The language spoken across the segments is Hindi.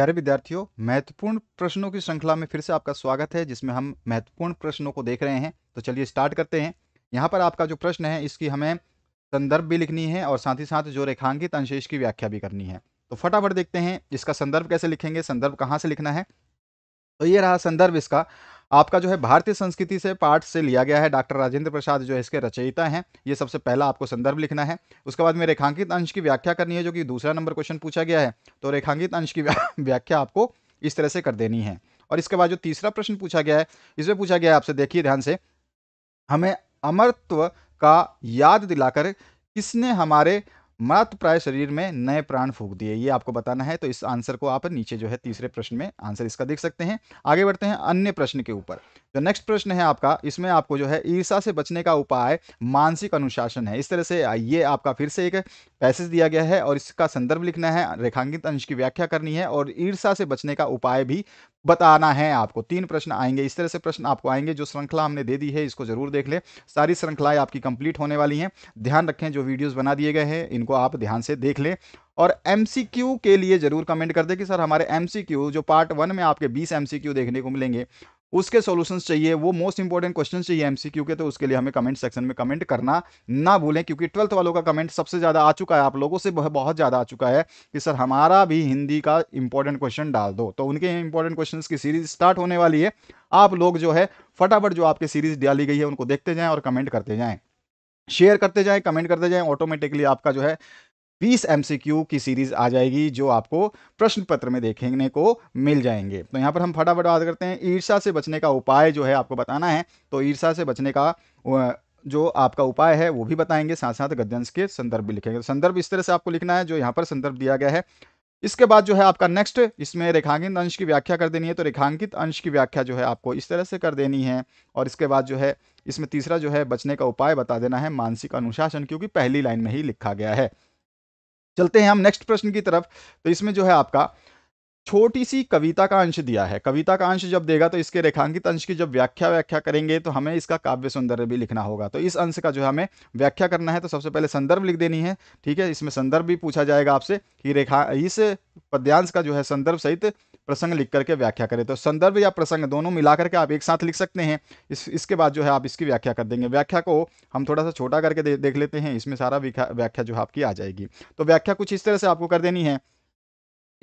प्यारे विद्यार्थियों महत्वपूर्ण प्रश्नों की श्रृंखला में फिर से आपका स्वागत है जिसमें हम महत्वपूर्ण प्रश्नों को देख रहे हैं तो चलिए स्टार्ट करते हैं यहाँ पर आपका जो प्रश्न है इसकी हमें संदर्भ भी लिखनी है और साथ ही साथ जो रेखांकित अंशेष की व्याख्या भी करनी है तो फटाफट देखते हैं इसका संदर्भ कैसे लिखेंगे संदर्भ कहाँ से लिखना है तो ये रहा संदर्भ इसका आपका जो है भारतीय संस्कृति से पाठ से लिया गया है डॉक्टर राजेंद्र प्रसाद जो है इसके रचयिता हैं ये सबसे पहला आपको संदर्भ लिखना है उसके बाद में रेखांकित अंश की व्याख्या करनी है जो कि दूसरा नंबर क्वेश्चन पूछा गया है तो रेखांकित अंश की व्याख्या आपको इस तरह से कर देनी है और इसके बाद जो तीसरा प्रश्न पूछा गया है इसमें पूछा गया है आपसे देखिए ध्यान से हमें अमरत्व का याद दिलाकर किसने हमारे मात प्राय शरीर में नए प्राण फूक दिए ये आपको बताना है तो इस आंसर को आप नीचे जो है तीसरे प्रश्न में आंसर इसका देख सकते हैं आगे बढ़ते हैं अन्य प्रश्न के ऊपर जो नेक्स्ट प्रश्न है आपका इसमें आपको जो है ईर्षा से बचने का उपाय मानसिक अनुशासन है इस तरह से ये आपका फिर से एक पैसेज दिया गया है और इसका संदर्भ लिखना है रेखांकित अंश की व्याख्या करनी है और ईर्षा से बचने का उपाय भी बताना है आपको तीन प्रश्न आएंगे इस तरह से प्रश्न आपको आएंगे जो श्रृंखला हमने दे दी है इसको जरूर देख ले सारी श्रृंखलाएं आपकी कंप्लीट होने वाली हैं ध्यान रखें जो वीडियोस बना दिए गए हैं इनको आप ध्यान से देख ले और एम के लिए जरूर कमेंट कर दे कि सर हमारे एम जो पार्ट वन में आपके बीस एम देखने को मिलेंगे उसके सॉल्यूशंस चाहिए वो मोस्ट इंपॉर्टेंट क्वेश्चन चाहिए एमसीक्यू के तो उसके लिए हमें कमेंट सेक्शन में कमेंट करना ना भूलें क्योंकि ट्वेल्थ वालों का कमेंट सबसे ज़्यादा आ चुका है आप लोगों से बहुत ज़्यादा आ चुका है कि सर हमारा भी हिंदी का इंपॉर्टेंट क्वेश्चन डाल दो तो उनके इंपॉर्टेंट क्वेश्चन की सीरीज स्टार्ट होने वाली है आप लोग जो है फटाफट जो आपकी सीरीज डाली गई है उनको देखते जाए और कमेंट करते जाए शेयर करते जाएं कमेंट करते जाएं ऑटोमेटिकली आपका जो है बीस एम की सीरीज आ जाएगी जो आपको प्रश्न पत्र में देखने को मिल जाएंगे तो यहाँ पर हम फटाफट बात करते हैं ईर्षा से बचने का उपाय जो है आपको बताना है तो ईर्षा से बचने का जो आपका उपाय है वो भी बताएंगे साथ साथ गद्यांश के संदर्भ भी लिखेंगे तो संदर्भ इस तरह से आपको लिखना है जो यहाँ पर संदर्भ दिया गया है इसके बाद जो है आपका नेक्स्ट इसमें रेखांकित अंश की व्याख्या कर देनी है तो रेखांकित अंश की व्याख्या जो है आपको इस तरह से कर देनी है और इसके बाद जो है इसमें तीसरा जो है बचने का उपाय बता देना है मानसिक अनुशासन क्योंकि पहली लाइन में ही लिखा गया है चलते हैं हम नेक्स्ट प्रश्न की तरफ तो इसमें जो है आपका छोटी सी कविता का अंश दिया है कविता का अंश जब देगा तो इसके रेखांकित अंश की जब व्याख्या व्याख्या करेंगे तो हमें इसका काव्य सौंदर्य भी लिखना होगा तो इस अंश का जो है हमें व्याख्या करना है तो सबसे पहले संदर्भ लिख देनी है ठीक है इसमें संदर्भ भी पूछा जाएगा आपसे कि रेखा इस पद्यांश का जो है संदर्भ सहित प्रसंग लिख करके व्याख्या करें तो संदर्भ या प्रसंग दोनों मिला करके आप एक साथ लिख सकते हैं इस इसके बाद जो है आप इसकी व्याख्या कर देंगे व्याख्या को हम थोड़ा सा छोटा करके दे, देख लेते हैं इसमें सारा व्याख्या जो है आपकी आ जाएगी तो व्याख्या कुछ इस तरह से आपको कर देनी है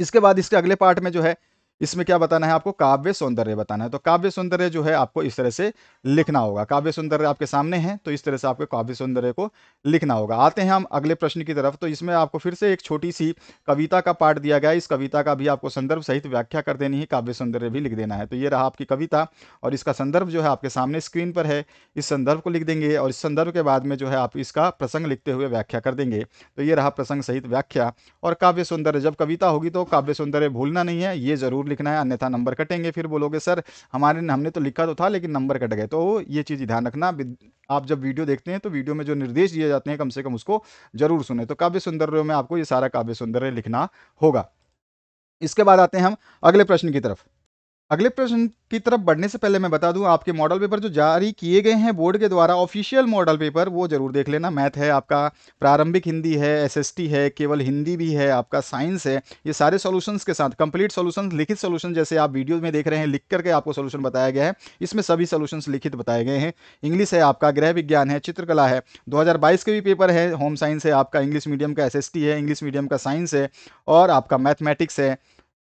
इसके बाद इसके अगले पार्ट में जो है इसमें क्या बताना है आपको काव्य सौंदर्य बताना है तो काव्य सौंदर्य जो है आपको इस तरह से लिखना होगा काव्य सौंदर्य आपके सामने है तो इस तरह से आपको काव्य सौंदर्य को लिखना होगा आते हैं हम अगले प्रश्न की तरफ तो इसमें आपको फिर से एक छोटी सी कविता का पाठ दिया गया इस कविता का भी आपको संदर्भ सहित व्याख्या कर देनी है काव्य सौंदर्य भी लिख देना है तो ये रहा आपकी कविता और इसका संदर्भ जो है आपके सामने स्क्रीन पर है इस संदर्भ को लिख देंगे और इस संदर्भ के बाद में जो है आप इसका प्रसंग लिखते हुए व्याख्या कर देंगे तो ये रहा प्रसंग सहित व्याख्या और काव्य सौंदर्य जब कविता होगी तो काव्य सौंदर्य भूलना नहीं है ये जरूर जरूर लिखना है अन्यथा नंबर कटेंगे फिर बोलोगे सर हमारे हमने तो लिखा तो था लेकिन नंबर कट गए तो ये चीज़ ध्यान रखना आप जब वीडियो देखते हैं तो वीडियो में जो निर्देश दिए जाते हैं कम से कम उसको जरूर सुने तो काव्य सुंदर में आपको ये सारा काव्य सुंदर लिखना होगा इसके बाद आते हैं हम अगले प्रश्न की तरफ अगले प्रश्न की तरफ बढ़ने से पहले मैं बता दूं आपके मॉडल पेपर जो जारी किए गए हैं बोर्ड के द्वारा ऑफिशियल मॉडल पेपर वो जरूर देख लेना मैथ है आपका प्रारंभिक हिंदी है एसएसटी है केवल हिंदी भी है आपका साइंस है ये सारे सॉल्यूशंस के साथ कंप्लीट सॉल्यूशंस लिखित सॉल्यूशन जैसे आप वीडियो में देख रहे हैं लिख करके आपको सोल्यूशन बताया गया है इसमें सभी सोल्यूशन लिखित बताए गए हैं इंग्लिश है आपका गृह विज्ञान है चित्रकला है दो के भी पेपर है होम साइंस है आपका इंग्लिश मीडियम का एस है इंग्लिश मीडियम का साइंस है और आपका मैथमेटिक्स है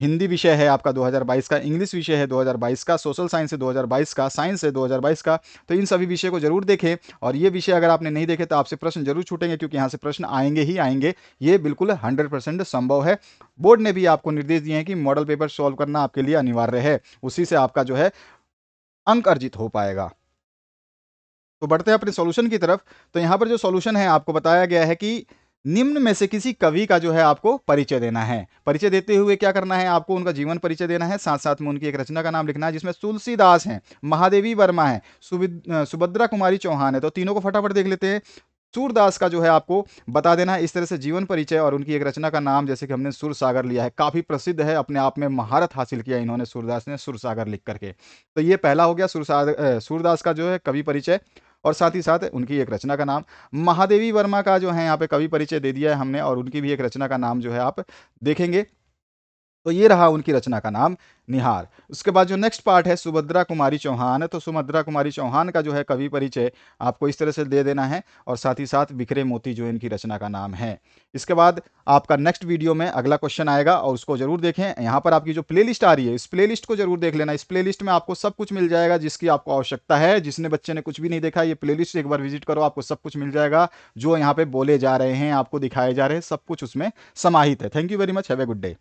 हिंदी विषय है आपका 2022 का इंग्लिश विषय है 2022 का सोशल साइंस है 2022 का साइंस है 2022 का तो इन सभी विषय को जरूर देखें और ये विषय अगर आपने नहीं देखे तो आपसे प्रश्न जरूर छूटेंगे क्योंकि यहाँ से प्रश्न आएंगे ही आएंगे ये बिल्कुल हंड्रेड संभव है बोर्ड ने भी आपको निर्देश दिए हैं कि मॉडल पेपर सॉल्व करना आपके लिए अनिवार्य है उसी से आपका जो है अंक अर्जित हो पाएगा तो बढ़ते हैं अपने सॉल्यूशन की तरफ तो यहाँ पर जो सॉल्यूशन है आपको बताया गया है कि निम्न में से किसी कवि का जो है आपको परिचय देना है परिचय देते हुए क्या करना है आपको उनका जीवन परिचय देना है साथ साथ में उनकी एक रचना का नाम लिखना है जिसमें तुलसीदास हैं महादेवी वर्मा है सुभद्रा कुमारी चौहान है तो तीनों को फटाफट देख लेते हैं सूरदास का जो है आपको बता देना है इस तरह से जीवन परिचय और उनकी एक रचना का नाम जैसे कि हमने सुर सागर लिया है काफ़ी प्रसिद्ध है अपने आप में महारत हासिल किया इन्होंने सूरदास ने सुर सागर लिख करके तो ये पहला हो गया सुर सूरदास का जो है कवि परिचय और साथ ही साथ उनकी एक रचना का नाम महादेवी वर्मा का जो है यहाँ पे कवि परिचय दे दिया है हमने और उनकी भी एक रचना का नाम जो है आप देखेंगे तो ये रहा उनकी रचना का नाम निहार उसके बाद जो नेक्स्ट पार्ट है सुभद्रा कुमारी चौहान तो सुभद्रा कुमारी चौहान का जो है कवि परिचय आपको इस तरह से दे देना है और साथ ही साथ बिखरे मोती जो इनकी रचना का नाम है इसके बाद आपका नेक्स्ट वीडियो में अगला क्वेश्चन आएगा और उसको जरूर देखें यहाँ पर आपकी जो प्ले आ रही है इस प्ले को जरूर देख लेना इस प्ले में आपको सब कुछ मिल जाएगा जिसकी आपको आवश्यकता है जिसने बच्चे ने कुछ भी नहीं देखा ये प्ले एक बार विजिट करो आपको सब कुछ मिल जाएगा जो यहाँ पे बोले जा रहे हैं आपको दिखाए जा रहे हैं सब कुछ उसमें समाहित है thank you very much have good day